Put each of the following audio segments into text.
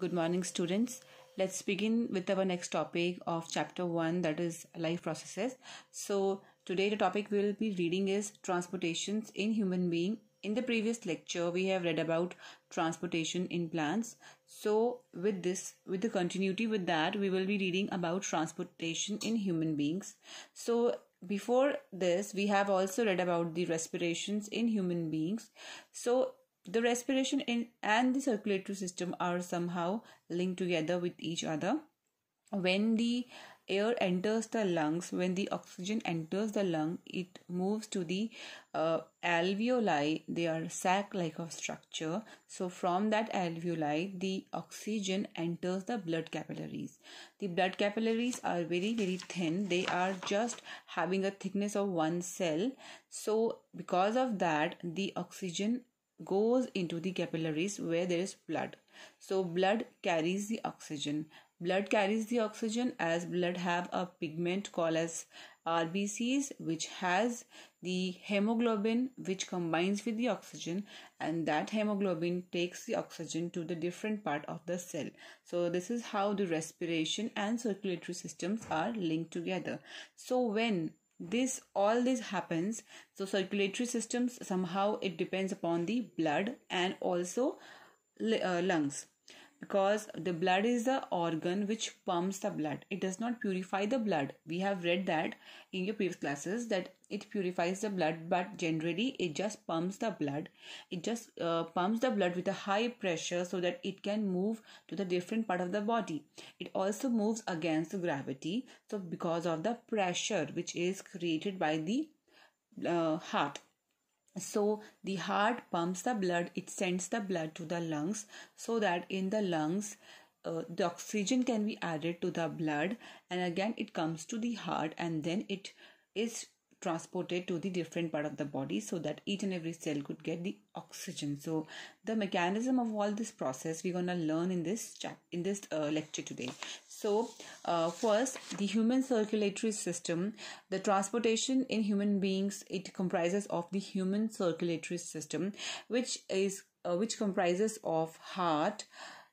Good morning, students. Let's begin with our next topic of chapter 1 that is life processes. So, today the topic we will be reading is transportations in human being. In the previous lecture, we have read about transportation in plants. So, with this, with the continuity with that, we will be reading about transportation in human beings. So, before this, we have also read about the respirations in human beings. So, the respiration and the circulatory system are somehow linked together with each other. When the air enters the lungs, when the oxygen enters the lung, it moves to the uh, alveoli. They are sac like of structure. So, from that alveoli, the oxygen enters the blood capillaries. The blood capillaries are very, very thin. They are just having a thickness of one cell. So, because of that, the oxygen goes into the capillaries where there is blood so blood carries the oxygen blood carries the oxygen as blood have a pigment called as rbcs which has the hemoglobin which combines with the oxygen and that hemoglobin takes the oxygen to the different part of the cell so this is how the respiration and circulatory systems are linked together so when this all this happens so circulatory systems somehow it depends upon the blood and also uh, lungs because the blood is the organ which pumps the blood it does not purify the blood we have read that in your previous classes that it purifies the blood but generally it just pumps the blood it just uh, pumps the blood with a high pressure so that it can move to the different part of the body it also moves against the gravity so because of the pressure which is created by the uh, heart so the heart pumps the blood, it sends the blood to the lungs so that in the lungs uh, the oxygen can be added to the blood and again it comes to the heart and then it is transported to the different part of the body so that each and every cell could get the oxygen so the mechanism of all this process we're gonna learn in this chap in this uh, lecture today so uh, first the human circulatory system the transportation in human beings it comprises of the human circulatory system which is uh, which comprises of heart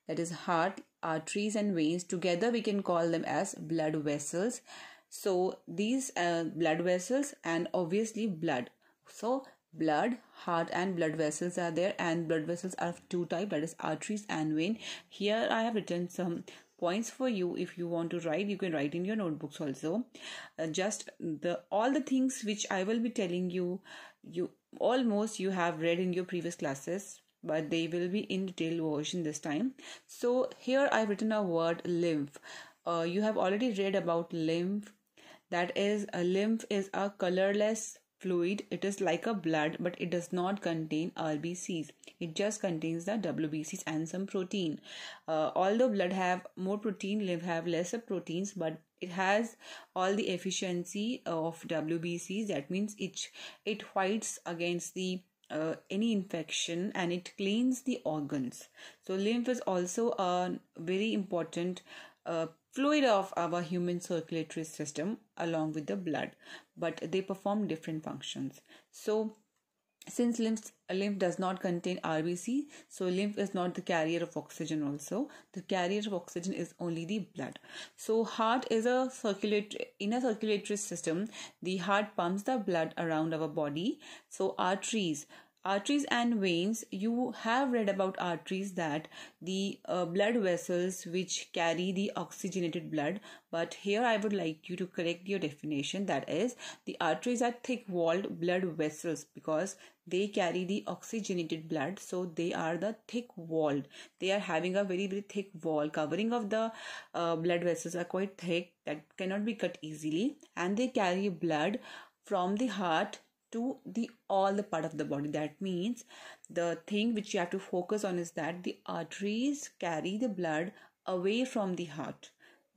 that is heart arteries and veins together we can call them as blood vessels so these uh, blood vessels and obviously blood. So blood heart and blood vessels are there and blood vessels are of two type that is arteries and vein here i have written some points for you if you want to write you can write in your notebooks also uh, just the all the things which i will be telling you you almost you have read in your previous classes but they will be in detailed version this time so here i've written a word lymph uh, you have already read about lymph that is a lymph is a colorless fluid it is like a blood but it does not contain rbcs it just contains the wbcs and some protein uh, although blood have more protein lymph have lesser proteins but it has all the efficiency of wbcs that means it it fights against the uh, any infection and it cleans the organs so lymph is also a very important uh, fluid of our human circulatory system along with the blood, but they perform different functions. So, since lymph, lymph does not contain RBC, so lymph is not the carrier of oxygen also. The carrier of oxygen is only the blood. So heart is a circulatory, inner circulatory system. The heart pumps the blood around our body. So arteries arteries and veins you have read about arteries that the uh, blood vessels which carry the oxygenated blood but here i would like you to correct your definition that is the arteries are thick walled blood vessels because they carry the oxygenated blood so they are the thick walled they are having a very very thick wall covering of the uh, blood vessels are quite thick that cannot be cut easily and they carry blood from the heart to the all the part of the body that means the thing which you have to focus on is that the arteries carry the blood away from the heart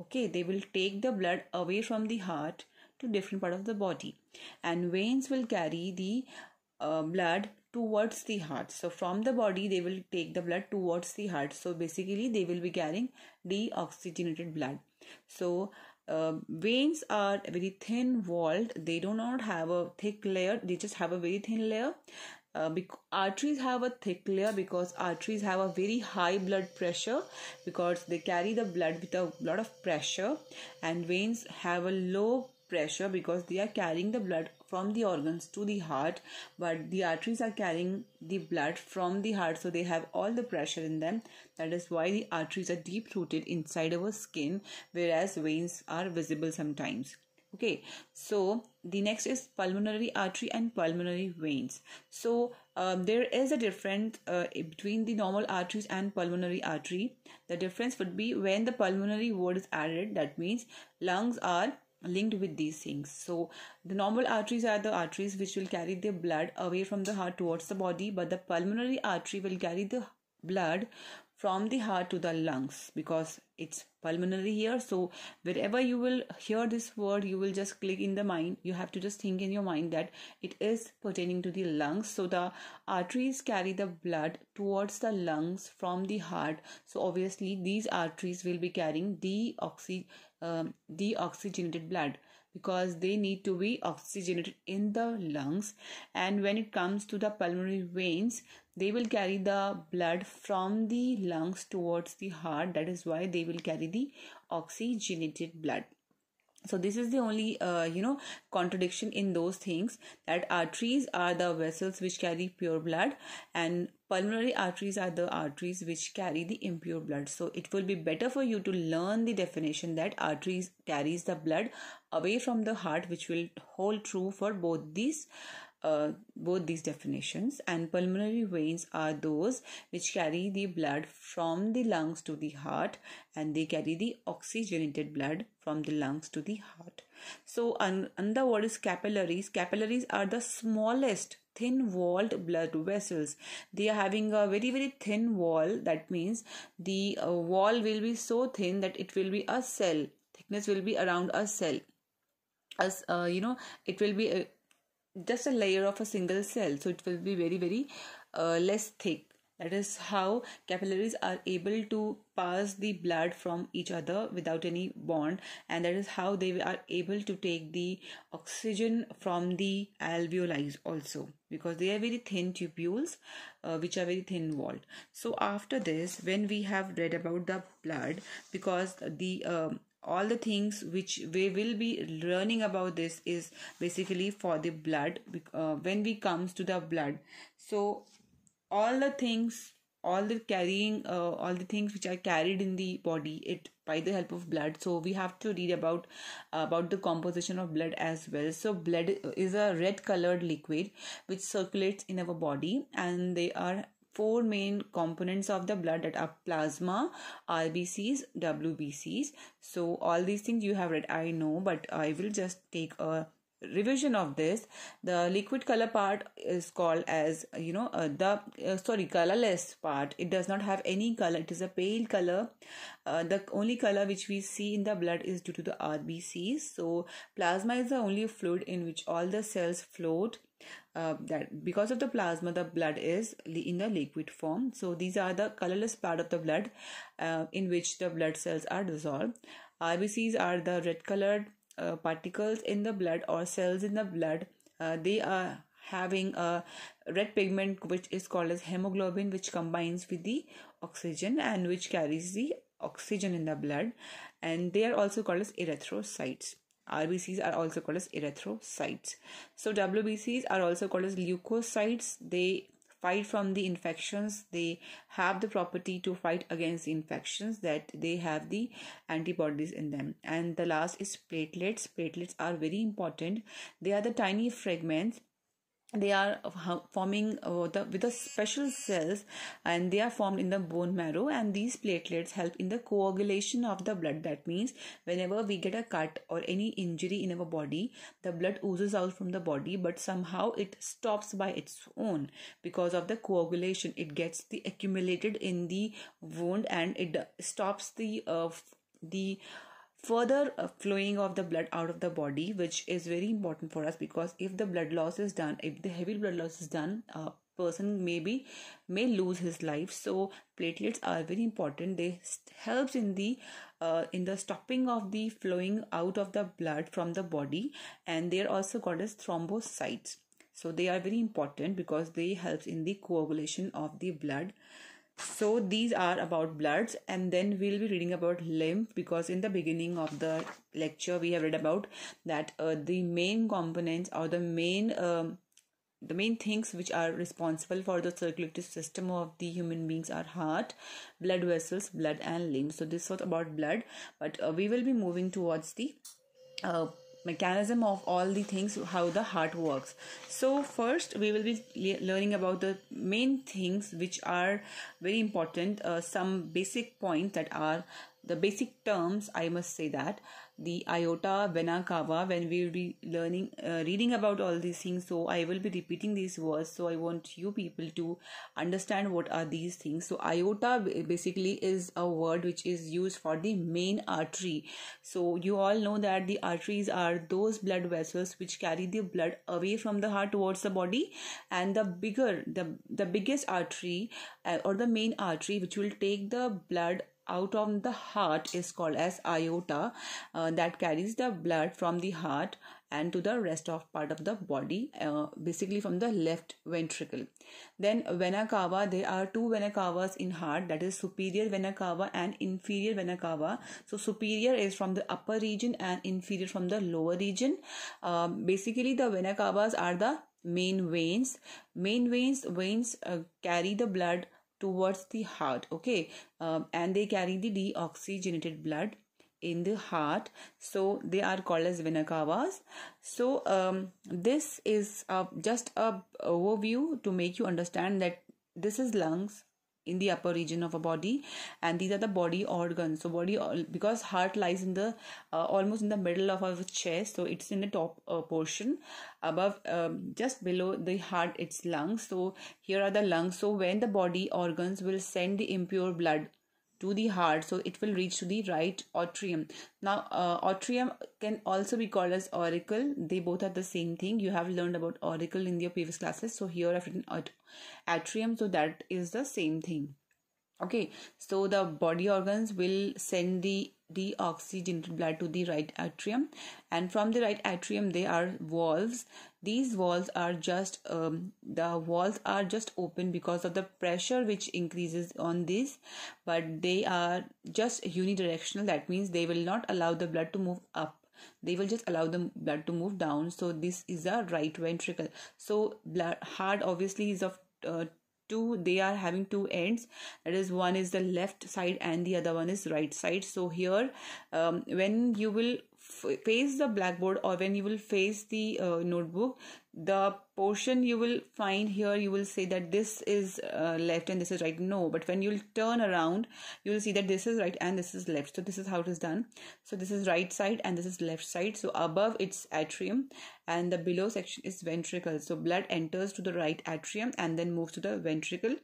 okay they will take the blood away from the heart to different part of the body and veins will carry the uh, blood towards the heart so from the body they will take the blood towards the heart so basically they will be carrying deoxygenated blood so uh, veins are very thin walled they do not have a thick layer they just have a very thin layer uh, arteries have a thick layer because arteries have a very high blood pressure because they carry the blood with a lot of pressure and veins have a low pressure because they are carrying the blood from the organs to the heart but the arteries are carrying the blood from the heart so they have all the pressure in them that is why the arteries are deep rooted inside our skin whereas veins are visible sometimes okay so the next is pulmonary artery and pulmonary veins so um, there is a difference uh, between the normal arteries and pulmonary artery the difference would be when the pulmonary word is added that means lungs are linked with these things. So, the normal arteries are the arteries which will carry the blood away from the heart towards the body, but the pulmonary artery will carry the blood from the heart to the lungs because it's pulmonary here. So, wherever you will hear this word, you will just click in the mind. You have to just think in your mind that it is pertaining to the lungs. So, the arteries carry the blood towards the lungs from the heart. So, obviously, these arteries will be carrying deoxy um, deoxygenated blood because they need to be oxygenated in the lungs and when it comes to the pulmonary veins they will carry the blood from the lungs towards the heart that is why they will carry the oxygenated blood so this is the only uh, you know contradiction in those things that arteries are the vessels which carry pure blood and pulmonary arteries are the arteries which carry the impure blood so it will be better for you to learn the definition that arteries carries the blood away from the heart which will hold true for both these uh, both these definitions and pulmonary veins are those which carry the blood from the lungs to the heart and they carry the oxygenated blood from the lungs to the heart so un- the word is capillaries capillaries are the smallest thin walled blood vessels they are having a very very thin wall that means the uh, wall will be so thin that it will be a cell thickness will be around a cell as uh, you know it will be uh, just a layer of a single cell so it will be very very uh, less thick that is how capillaries are able to pass the blood from each other without any bond and that is how they are able to take the oxygen from the alveoli also because they are very thin tubules uh, which are very thin walled so after this when we have read about the blood because the um, all the things which we will be learning about this is basically for the blood uh, when we comes to the blood so all the things all the carrying uh, all the things which are carried in the body it by the help of blood so we have to read about uh, about the composition of blood as well so blood is a red colored liquid which circulates in our body and they are four main components of the blood that are plasma, RBCs, WBCs. So all these things you have read, I know, but I will just take a revision of this the liquid color part is called as you know uh, the uh, sorry colorless part it does not have any color it is a pale color uh, the only color which we see in the blood is due to the rbcs so plasma is the only fluid in which all the cells float uh, that because of the plasma the blood is in the liquid form so these are the colorless part of the blood uh, in which the blood cells are dissolved rbcs are the red colored uh, particles in the blood or cells in the blood uh, they are having a red pigment which is called as hemoglobin which combines with the oxygen and which carries the oxygen in the blood and they are also called as erythrocytes RBCs are also called as erythrocytes. So WBCs are also called as leukocytes. They fight from the infections they have the property to fight against infections that they have the antibodies in them and the last is platelets platelets are very important they are the tiny fragments they are uh, forming uh, with the special cells and they are formed in the bone marrow and these platelets help in the coagulation of the blood that means whenever we get a cut or any injury in our body the blood oozes out from the body but somehow it stops by its own because of the coagulation it gets the accumulated in the wound and it stops the uh, the further uh, flowing of the blood out of the body which is very important for us because if the blood loss is done if the heavy blood loss is done a person maybe may lose his life so platelets are very important they helps in the uh, in the stopping of the flowing out of the blood from the body and they are also called as thrombocytes so they are very important because they helps in the coagulation of the blood so these are about bloods and then we'll be reading about lymph because in the beginning of the lecture we have read about that uh, the main components or the main um, the main things which are responsible for the circulatory system of the human beings are heart blood vessels blood and lymph so this was about blood but uh, we will be moving towards the uh, mechanism of all the things how the heart works so first we will be le- learning about the main things which are very important uh, some basic points that are the basic terms i must say that the iota vena cava when we will be learning uh, reading about all these things so i will be repeating these words so i want you people to understand what are these things so iota basically is a word which is used for the main artery so you all know that the arteries are those blood vessels which carry the blood away from the heart towards the body and the bigger the the biggest artery uh, or the main artery which will take the blood out of the heart is called as iota uh, that carries the blood from the heart and to the rest of part of the body uh, basically from the left ventricle then vena cava there are two vena cavas in heart that is superior vena cava and inferior vena cava so superior is from the upper region and inferior from the lower region uh, basically the vena cavas are the main veins main veins veins uh, carry the blood towards the heart okay um, and they carry the deoxygenated blood in the heart so they are called as vinakavas so um, this is uh, just a overview to make you understand that this is lungs in the upper region of a body and these are the body organs so body uh, because heart lies in the uh, almost in the middle of our chest so it's in the top uh, portion above um, just below the heart it's lungs so here are the lungs so when the body organs will send the impure blood to the heart so it will reach to the right atrium now uh, atrium can also be called as auricle they both are the same thing you have learned about auricle in your previous classes so here i've written at- atrium so that is the same thing okay so the body organs will send the deoxygenated blood to the right atrium and from the right atrium there are valves these valves are just um, the walls are just open because of the pressure which increases on these but they are just unidirectional that means they will not allow the blood to move up they will just allow the blood to move down so this is a right ventricle so blood heart obviously is of uh, two they are having two ends that is one is the left side and the other one is right side so here um, when you will face the blackboard or when you will face the uh, notebook the portion you will find here you will say that this is uh, left and this is right no but when you'll turn around you will see that this is right and this is left so this is how it is done so this is right side and this is left side so above it's atrium and the below section is ventricle so blood enters to the right atrium and then moves to the ventricle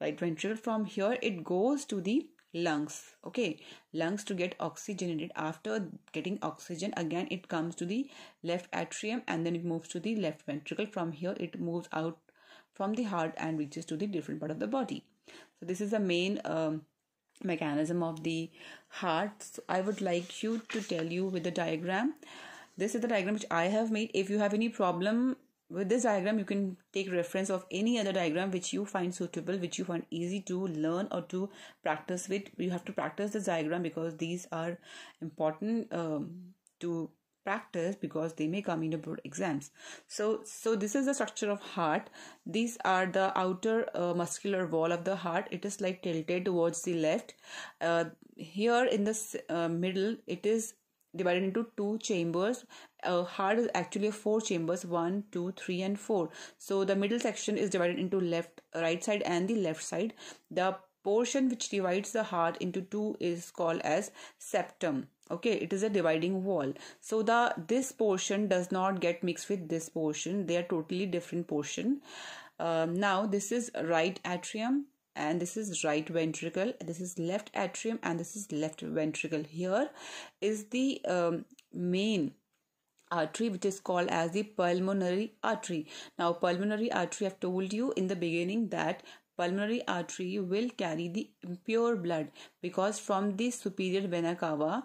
right ventricle from here it goes to the lungs okay lungs to get oxygenated after getting oxygen again it comes to the left atrium and then it moves to the left ventricle from here it moves out from the heart and reaches to the different part of the body so this is the main um, mechanism of the heart so i would like you to tell you with the diagram this is the diagram which i have made if you have any problem with this diagram you can take reference of any other diagram which you find suitable which you find easy to learn or to practice with you have to practice this diagram because these are important um, to practice because they may come in the board exams so so this is the structure of heart these are the outer uh, muscular wall of the heart it is like tilted towards the left uh, here in the uh, middle it is divided into two chambers a heart is actually four chambers one two three and four so the middle section is divided into left right side and the left side the portion which divides the heart into two is called as septum okay it is a dividing wall so the this portion does not get mixed with this portion they are totally different portion um, now this is right atrium and this is right ventricle this is left atrium and this is left ventricle here is the um, main artery which is called as the pulmonary artery now pulmonary artery i've told you in the beginning that pulmonary artery will carry the impure blood because from the superior vena cava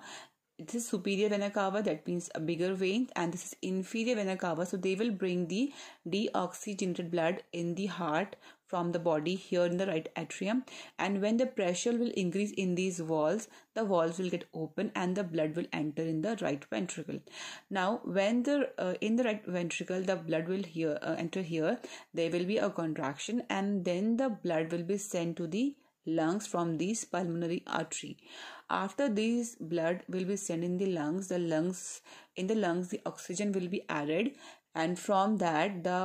this is superior vena cava that means a bigger vein and this is inferior vena cava so they will bring the deoxygenated blood in the heart from the body here in the right atrium and when the pressure will increase in these walls the walls will get open and the blood will enter in the right ventricle now when the uh, in the right ventricle the blood will here uh, enter here there will be a contraction and then the blood will be sent to the lungs from this pulmonary artery after this blood will be sent in the lungs the lungs in the lungs the oxygen will be added and from that the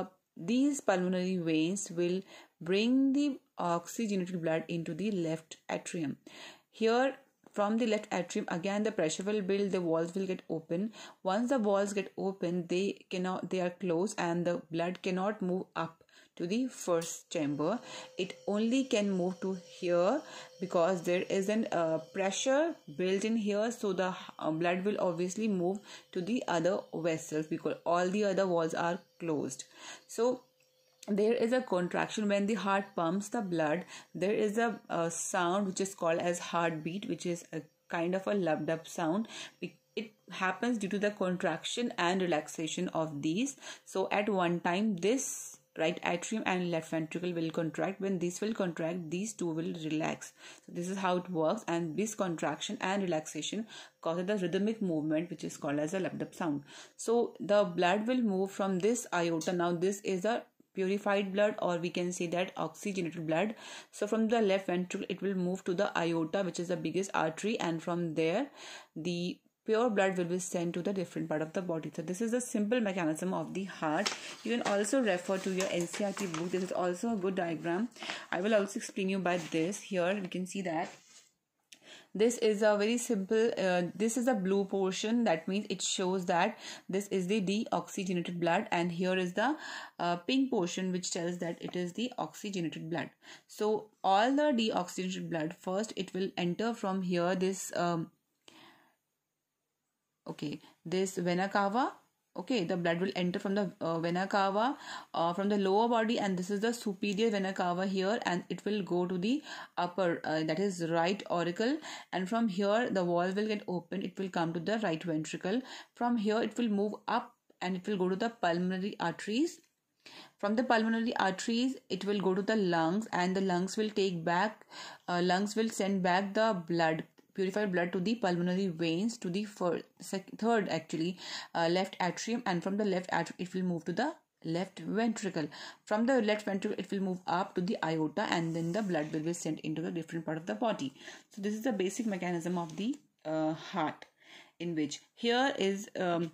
these pulmonary veins will bring the oxygenated blood into the left atrium here from the left atrium again the pressure will build the walls will get open once the walls get open they cannot they are closed and the blood cannot move up to the first chamber it only can move to here because there is an uh, pressure built in here so the uh, blood will obviously move to the other vessels because all the other walls are closed so there is a contraction when the heart pumps the blood there is a, a sound which is called as heartbeat which is a kind of a lumped up sound it happens due to the contraction and relaxation of these so at one time this right atrium and left ventricle will contract when these will contract these two will relax so this is how it works and this contraction and relaxation causes the rhythmic movement which is called as a dub sound so the blood will move from this iota now this is a purified blood or we can say that oxygenated blood so from the left ventricle it will move to the aorta which is the biggest artery and from there the pure blood will be sent to the different part of the body so this is the simple mechanism of the heart you can also refer to your ncrt book this is also a good diagram i will also explain you by this here you can see that this is a very simple uh, this is the blue portion that means it shows that this is the deoxygenated blood and here is the uh, pink portion which tells that it is the oxygenated blood so all the deoxygenated blood first it will enter from here this um, okay this vena cava okay the blood will enter from the uh, vena cava uh, from the lower body and this is the superior vena cava here and it will go to the upper uh, that is right auricle and from here the wall will get opened it will come to the right ventricle from here it will move up and it will go to the pulmonary arteries from the pulmonary arteries it will go to the lungs and the lungs will take back uh, lungs will send back the blood Purified blood to the pulmonary veins to the first, third actually uh, left atrium and from the left atrium it will move to the left ventricle from the left ventricle it will move up to the iota and then the blood will be sent into the different part of the body so this is the basic mechanism of the uh, heart in which here is um,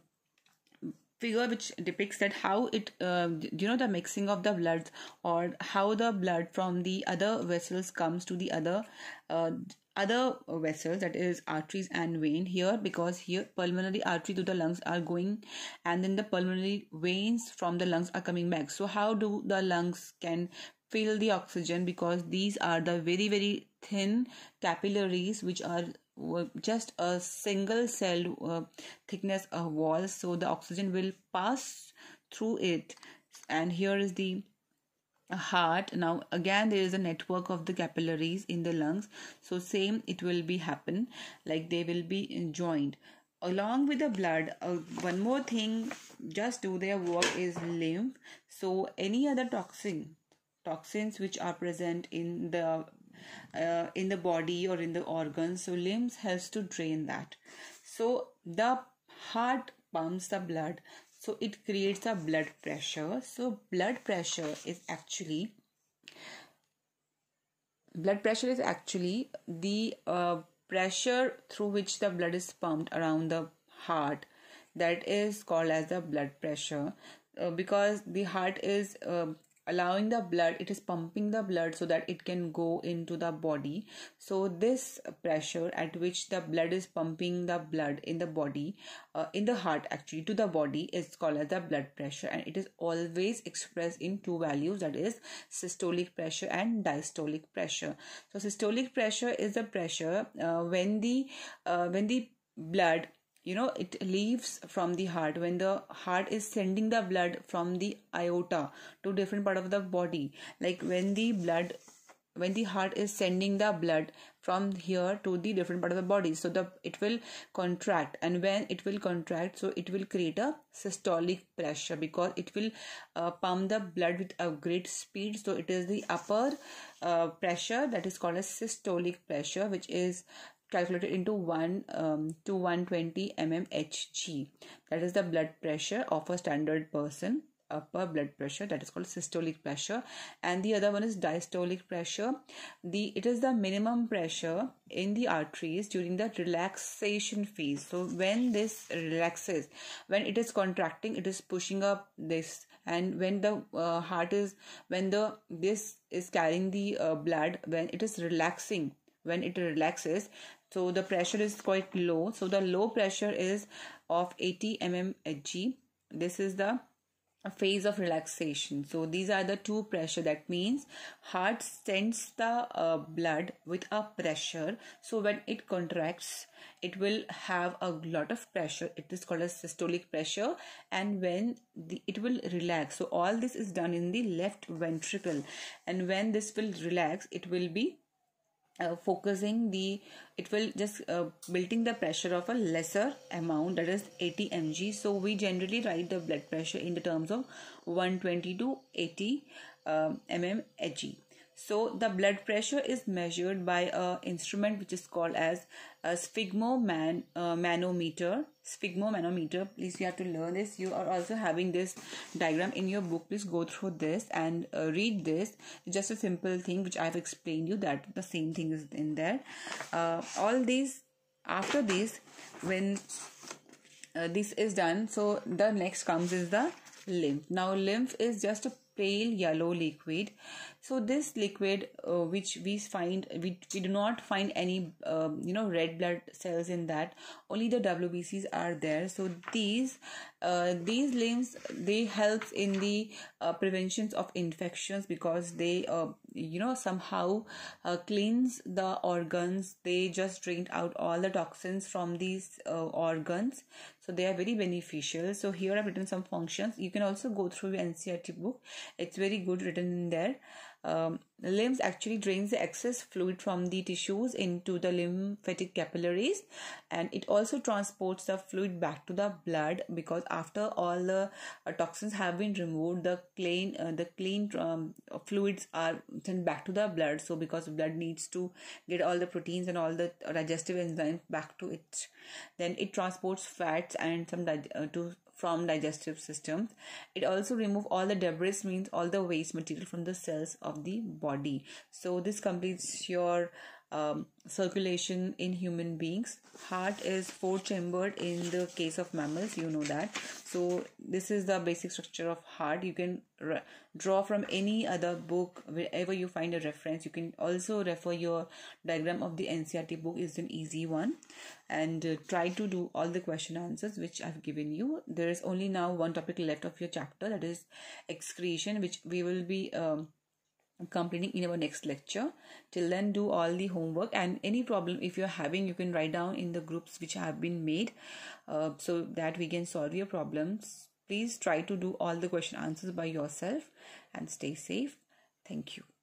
figure which depicts that how it uh, you know the mixing of the blood or how the blood from the other vessels comes to the other uh, other vessels that is arteries and vein here because here pulmonary artery to the lungs are going and then the pulmonary veins from the lungs are coming back so how do the lungs can fill the oxygen because these are the very very thin capillaries which are just a single cell uh, thickness of walls so the oxygen will pass through it and here is the heart now again there is a network of the capillaries in the lungs so same it will be happen like they will be joined along with the blood uh, one more thing just do their work is lymph so any other toxin toxins which are present in the uh, in the body or in the organs so lymph helps to drain that so the heart pumps the blood so it creates a blood pressure so blood pressure is actually blood pressure is actually the uh, pressure through which the blood is pumped around the heart that is called as the blood pressure uh, because the heart is uh, allowing the blood it is pumping the blood so that it can go into the body so this pressure at which the blood is pumping the blood in the body uh, in the heart actually to the body is called as the blood pressure and it is always expressed in two values that is systolic pressure and diastolic pressure so systolic pressure is the pressure uh, when the uh, when the blood you know it leaves from the heart when the heart is sending the blood from the iota to different part of the body like when the blood when the heart is sending the blood from here to the different part of the body so the it will contract and when it will contract so it will create a systolic pressure because it will uh, pump the blood with a great speed so it is the upper uh, pressure that is called a systolic pressure which is calculated into 1 um, to 120 mmHg. That is the blood pressure of a standard person, upper blood pressure that is called systolic pressure, and the other one is diastolic pressure. The it is the minimum pressure in the arteries during the relaxation phase. So when this relaxes, when it is contracting, it is pushing up this, and when the uh, heart is when the this is carrying the uh, blood when it is relaxing when it relaxes so the pressure is quite low. So the low pressure is of 80 mmHg. This is the phase of relaxation so these are the two pressure that means heart sends the uh, blood with a pressure so when it contracts it will have a lot of pressure it is called as systolic pressure and when the, it will relax so all this is done in the left ventricle and when this will relax it will be uh, focusing the it will just uh, building the pressure of a lesser amount that is 80 mg so we generally write the blood pressure in the terms of 120 to 80 uh, mmHg so the blood pressure is measured by a instrument which is called as a sphygmomanometer. Uh, manometer. sphygmomanometer. Please, you have to learn this. You are also having this diagram in your book. Please go through this and uh, read this. It's just a simple thing which I've explained you that the same thing is in there. Uh, all these after this, when uh, this is done, so the next comes is the lymph. Now, lymph is just a pale yellow liquid so this liquid uh, which we find we, we do not find any um, you know red blood cells in that only the wbcs are there so these uh, these limbs they helps in the uh, preventions of infections because they uh, you know somehow uh, cleans the organs they just drained out all the toxins from these uh, organs so they are very beneficial so here i've written some functions you can also go through the ncrt book it's very good written in there um, limbs actually drains the excess fluid from the tissues into the lymphatic capillaries and it also transports the fluid back to the blood because after all the uh, toxins have been removed the clean uh, the clean um, fluids are sent back to the blood so because blood needs to get all the proteins and all the digestive enzymes back to it then it transports fats and some di- uh, to from digestive system it also remove all the debris means all the waste material from the cells of the body so this completes your um, circulation in human beings. Heart is four chambered in the case of mammals, you know that. So this is the basic structure of heart. You can re- draw from any other book wherever you find a reference. You can also refer your diagram of the NCRT book is an easy one, and uh, try to do all the question answers which I've given you. There is only now one topic left of your chapter that is excretion, which we will be. Um, completing in our next lecture till then do all the homework and any problem if you're having you can write down in the groups which have been made uh, so that we can solve your problems please try to do all the question answers by yourself and stay safe thank you